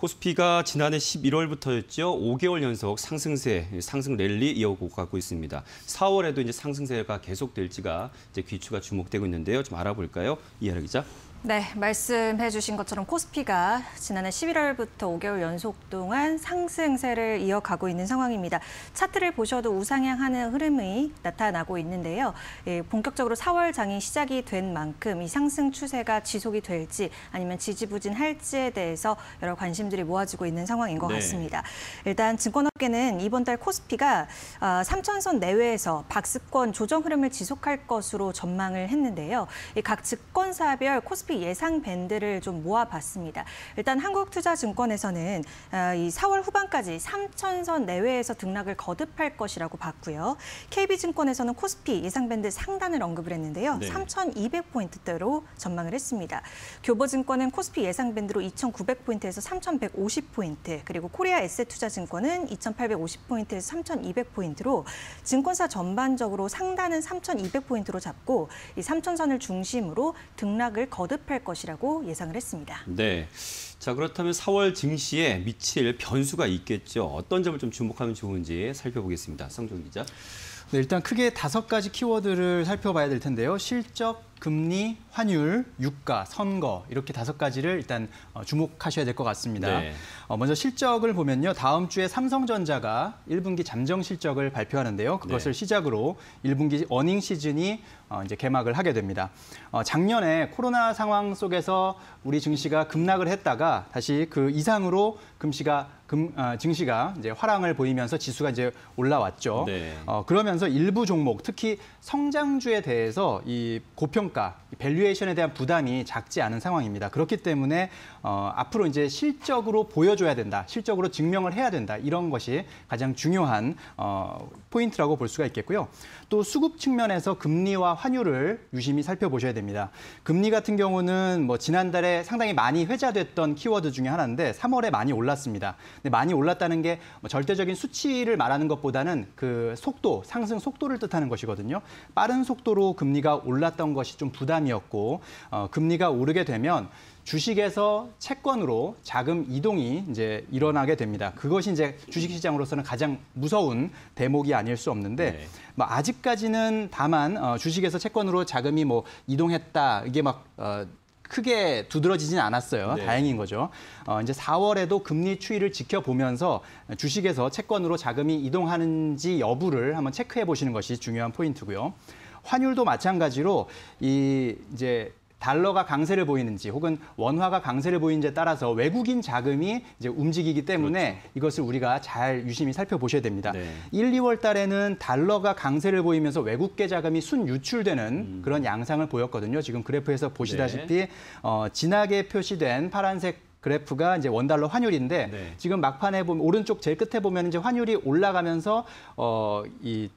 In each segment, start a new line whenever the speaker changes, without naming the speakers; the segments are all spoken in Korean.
코스피가 지난해 11월부터였죠. 5개월 연속 상승세, 상승 랠리 이어오고 가고 있습니다. 4월에도 이제 상승세가 계속될지가 이제 귀추가 주목되고 있는데요. 좀 알아볼까요? 이하라 기자.
네, 말씀해 주신 것처럼 코스피가 지난해 11월부터 5개월 연속 동안 상승세를 이어가고 있는 상황입니다. 차트를 보셔도 우상향하는 흐름이 나타나고 있는데요. 예, 본격적으로 4월 장이 시작이 된 만큼 이 상승 추세가 지속이 될지 아니면 지지부진할지에 대해서 여러 관심들이 모아지고 있는 상황인 것 네. 같습니다. 일단 증권업계는 이번 달 코스피가 3천선 아, 내외에서 박스권 조정 흐름을 지속할 것으로 전망을 했는데요. 각 증권사별 코스피 코스 예상 밴드를 좀 모아봤습니다. 일단 한국투자증권에서는 어, 이 4월 후반까지 3천선 내외에서 등락을 거듭할 것이라고 봤고요. KB증권에서는 코스피 예상 밴드 상단을 언급을 했는데요. 네. 3,200포인트대로 전망을 했습니다. 교보증권은 코스피 예상 밴드로 2,900포인트에서 3,150포인트, 그리고 코리아 에셋투자증권은 2,850포인트에서 3,200포인트로 증권사 전반적으로 상단은 3,200포인트로 잡고 이 3,000선을 중심으로 등락을 거듭 급할 것이라고 예상을 했습니다.
네. 자 그렇다면 4월 증시에 미칠 변수가 있겠죠. 어떤 점을 좀 주목하면 좋은지 살펴보겠습니다. 성종 기자. 네, 일단 크게 다섯 가지 키워드를 살펴봐야 될 텐데요. 실적, 금리,
환율, 유가, 선거 이렇게 다섯 가지를 일단 어, 주목하셔야 될 것 같습니다. 네. 어, 먼저 실적을 보면요. 다음 주에 삼성전자가 1분기 잠정 실적을 발표하는데요. 그것을 네. 시작으로 1분기 어닝 시즌이 어, 이제 개막을 하게 됩니다. 작년에 코로나 상황 속에서 우리 증시가 급락을 했다가 다시 그 이상으로 금시가 금, 아, 증시가 이제 화랑을 보이면서 지수가 이제 올라왔죠. 네. 어, 그러면서 일부 종목, 특히 성장주에 대해서 이 고평가, 밸류에이션에 대한 부담이 작지 않은 상황입니다. 그렇기 때문에 어, 앞으로 이제 실적으로 보여줘야 된다, 실적으로 증명을 해야 된다 이런 것이 가장 중요한 어, 포인트라고 볼 수가 있겠고요. 또 수급 측면에서 금리와 환율을 유심히 살펴보셔야 됩니다. 금리 같은 경우는 뭐 지난달에 상당히 많이 회자됐던 키워드 중에 하나인데 3월에 많이 올랐습니다. 근데 많이 올랐다는 게 뭐 절대적인 수치를 말하는 것보다는 그 속도, 상승 속도를 뜻하는 것이거든요. 빠른 속도로 금리가 올랐던 것이 좀 부담이었고 어, 금리가 오르게 되면 주식에서 채권으로 자금 이동이 이제 일어나게 됩니다. 그것이 이제 주식 시장으로서는 가장 무서운 대목이 아닐 수 없는데 네. 뭐 아직까지는 다만 어, 주식에서 채권으로 자금이 뭐 이동했다 이게 막 어, 크게 두드러지진 않았어요. 네. 다행인 거죠. 어, 이제 4월에도 금리 추이를 지켜보면서 주식에서 채권으로 자금이 이동하는지 여부를 한번 체크해 보시는 것이 중요한 포인트고요. 환율도 마찬가지로 이 이제 달러가 강세를 보이는지 혹은 원화가 강세를 보이는지에 따라서 외국인 자금이 이제 움직이기 때문에 그렇죠. 이것을 우리가 잘 유심히 살펴보셔야 됩니다. 네. 1, 2월 달에는 달러가 강세를 보이면서 외국계 자금이 순 유출되는 음. 그런 양상을 보였거든요. 지금 그래프에서 보시다시피 네. 어, 진하게 표시된 파란색 그래프가 이제 원달러 환율인데 네. 지금 막판에 보면 오른쪽 제일 끝에 보면 이제 환율이 올라가면서 어이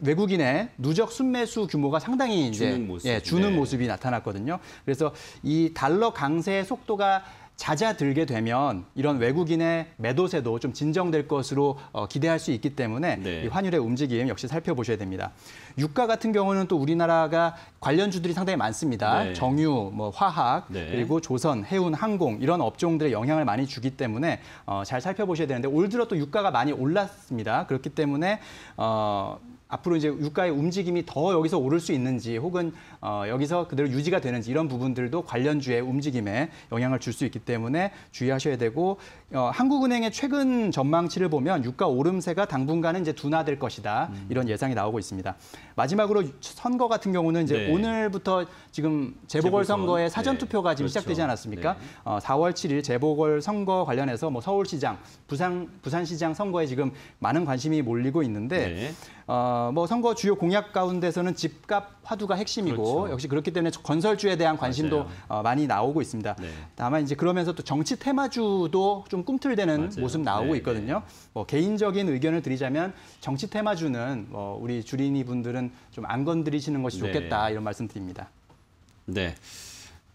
외국인의 누적 순매수 규모가 상당히 이제 주는, 모습. 예, 주는 네. 모습이 나타났거든요. 그래서 이 달러 강세의 속도가 잦아들게 되면 이런 외국인의 매도세도 좀 진정될 것으로 어, 기대할 수 있기 때문에 네. 환율의 움직임 역시 살펴보셔야 됩니다. 유가 같은 경우는 또 우리나라가 관련주들이 상당히 많습니다. 네. 정유, 뭐 화학, 네. 그리고 조선, 해운, 항공 이런 업종들의 영향을 많이 주기 때문에 어, 잘 살펴보셔야 되는데 올 들어 또 유가가 많이 올랐습니다. 그렇기 때문에 어, 앞으로 이제 유가의 움직임이 더 여기서 오를 수 있는지 혹은 어, 여기서 그대로 유지가 되는지 이런 부분들도 관련주의 움직임에 영향을 줄 수 있기 때문에 주의하셔야 되고 어, 한국은행의 최근 전망치를 보면 유가 오름세가 당분간은 이제 둔화될 것이다 음. 이런 예상이 나오고 있습니다. 마지막으로 선거 같은 경우는 이제 네. 오늘부터 지금 재보궐 선거의 사전 네. 투표가 네. 지금 그렇죠. 시작되지 않았습니까? 네. 어, 4월 7일 재보궐 선거 관련해서 뭐 서울시장, 부산 부산시장 선거에 지금 많은 관심이 몰리고 있는데. 네. 어, 뭐 선거 주요 공약 가운데서는 집값 화두가 핵심이고 그렇죠. 역시 그렇기 때문에 건설주에 대한 관심도 어, 많이 나오고 있습니다. 네. 다만 이제 그러면서 또 정치 테마주도 좀 꿈틀대는 맞아요. 모습 나오고 네, 있거든요. 네. 뭐 개인적인 의견을 드리자면 정치 테마주는 뭐 우리 주린이 분들은 좀 안 건드리시는 것이 네. 좋겠다 이런 말씀드립니다.
네.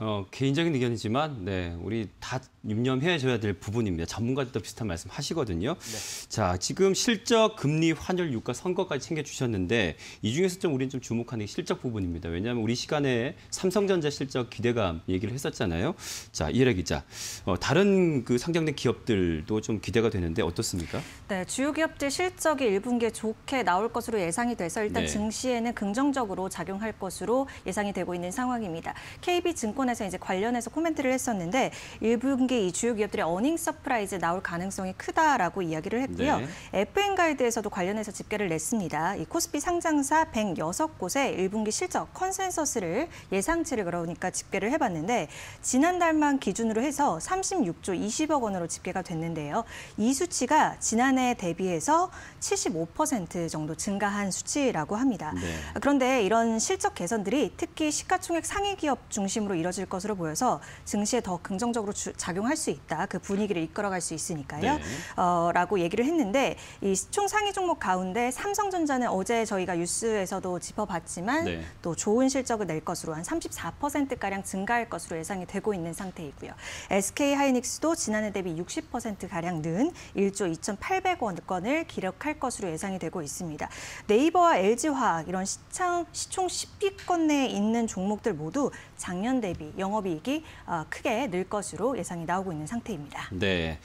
어, 개인적인 의견이지만 네, 우리 다 유념해줘야 될 부분입니다. 전문가들도 비슷한 말씀 하시거든요. 네. 자, 지금 실적, 금리, 환율, 유가, 선거까지 챙겨주셨는데 이 중에서 좀우린좀 주목하는 게 실적 부분입니다. 왜냐하면 우리 시간에 삼성전자 실적 기대감 얘기를 했었잖아요. 자, 이혜라 기자, 어, 다른 그 상장된 기업들도 좀 기대가 되는데 어떻습니까?
네, 주요 기업들 실적이 1분기에 좋게 나올 것으로 예상이 돼서 일단 네. 증시에는 긍정적으로 작용할 것으로 예상이 되고 있는 상황입니다. KB 증권 차원에서 이제 관련해서 코멘트를 했었는데 1분기 이 주요 기업들의 어닝 서프라이즈 나올 가능성이 크다라고 이야기를 했고요. 네. FN 가이드에서도 관련해서 집계를 냈습니다. 이 코스피 상장사 106곳의 1분기 실적 컨센서스를 예상치를 그러니까 집계를 해봤는데 지난달만 기준으로 해서 36조 20억 원으로 집계가 됐는데요. 이 수치가 지난해 대비해서 75% 정도 증가한 수치라고 합니다. 네. 그런데 이런 실적 개선들이 특히 시가총액 상위 기업 중심으로 이뤄진 이어질 것으로 보여서 증시에 더 긍정적으로 주, 작용할 수 있다. 그 분위기를 이끌어갈 수 있으니까요. 네. 어, 라고 얘기를 했는데 이총 상위 종목 가운데 삼성전자는 어제 저희가 뉴스에서도 짚어봤지만 네. 또 좋은 실적을 낼 것으로 한 34%가량 증가할 것으로 예상이 되고 있는 상태이고요. SK하이닉스도 지난해 대비 60%가량 는 1조 2,800원 권을 기록할 것으로 예상이 되고 있습니다. 네이버와 LG화학 이런 시청, 시총 10위권 내에 있는 종목들 모두 작년 대비 영업이익이 어, 크게 늘 것으로 예상이 나오고 있는 상태입니다.
네.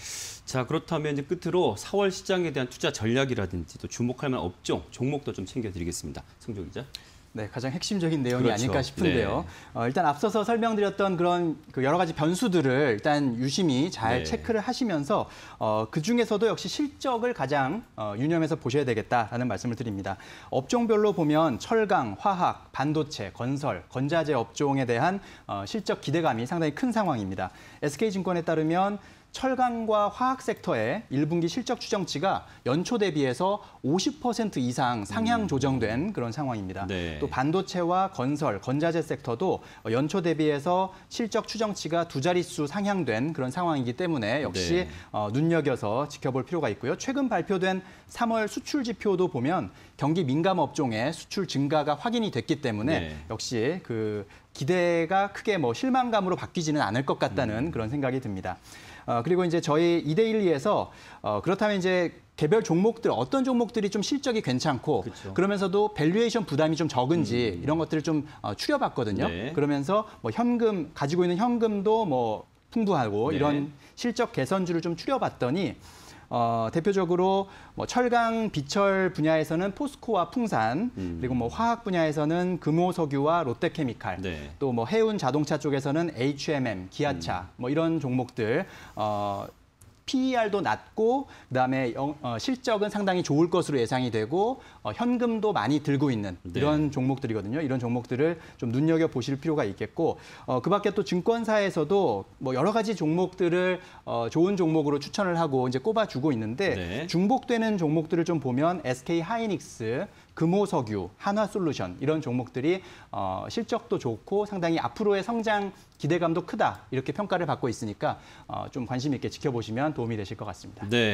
자 그렇다면 이제 끝으로 4월 시장에 대한 투자 전략이라든지 또 주목할 만한 업종, 종목도 좀 챙겨드리겠습니다. 성조 기자. 네, 가장 핵심적인 내용이 그렇죠. 아닐까 싶은데요. 네. 어, 일단
앞서서 설명드렸던 그런 그 여러 가지 변수들을 일단 유심히 잘 네. 체크를 하시면서 어, 그 중에서도 역시 실적을 가장 어, 유념해서 보셔야 되겠다라는 말씀을 드립니다. 업종별로 보면 철강, 화학, 반도체, 건설, 건자재 업종에 대한 어, 실적 기대감이 상당히 큰 상황입니다. SK증권에 따르면 철강과 화학 섹터의 1분기 실적 추정치가 연초 대비해서 50% 이상 상향 음. 조정된 그런 상황입니다. 네. 또 반도체와 건설, 건자재 섹터도 연초 대비해서 실적 추정치가 두 자릿수 상향된 그런 상황이기 때문에 역시 네. 어, 눈여겨서 지켜볼 필요가 있고요. 최근 발표된 3월 수출 지표도 보면 경기 민감 업종의 수출 증가가 확인이 됐기 때문에 네. 역시 그 기대가 크게 뭐 실망감으로 바뀌지는 않을 것 같다는 음. 그런 생각이 듭니다. 어, 그리고 이제 저희 이대일리에서 어, 그렇다면 이제 개별 종목들 어떤 종목들이 좀 실적이 괜찮고 그쵸. 그렇죠. 그러면서도 밸류에이션 부담이 좀 적은지 음. 이런 것들을 좀 어, 추려봤거든요. 네. 그러면서 뭐 현금 가지고 있는 현금도 뭐 풍부하고 네. 이런 실적 개선주를 좀 추려봤더니 어, 대표적으로 뭐 철강, 비철 분야에서는 포스코와 풍산, 음. 그리고 뭐 화학 분야에서는 금호석유와 롯데케미칼, 네. 또뭐 해운 자동차 쪽에서는 HMM, 기아차, 음. 뭐 이런 종목들 어, PER도 낮고 그다음에 영, 어, 실적은 상당히 좋을 것으로 예상이 되고 어, 현금도 많이 들고 있는 네. 이런 네. 종목들이거든요. 이런 종목들을 좀 눈여겨 보실 필요가 있겠고 어, 그밖에 또 증권사에서도 뭐 여러 가지 종목들을 어, 좋은 종목으로 추천을 하고 이제 꼽아주고 있는데 네. 중복되는 종목들을 좀 보면 SK 하이닉스 금호석유, 한화솔루션 이런 종목들이 어, 실적도 좋고 상당히 앞으로의 성장 기대감도 크다 이렇게 평가를 받고 있으니까 어, 좀 관심 있게 지켜보시면 도움이 되실 것 같습니다.
네.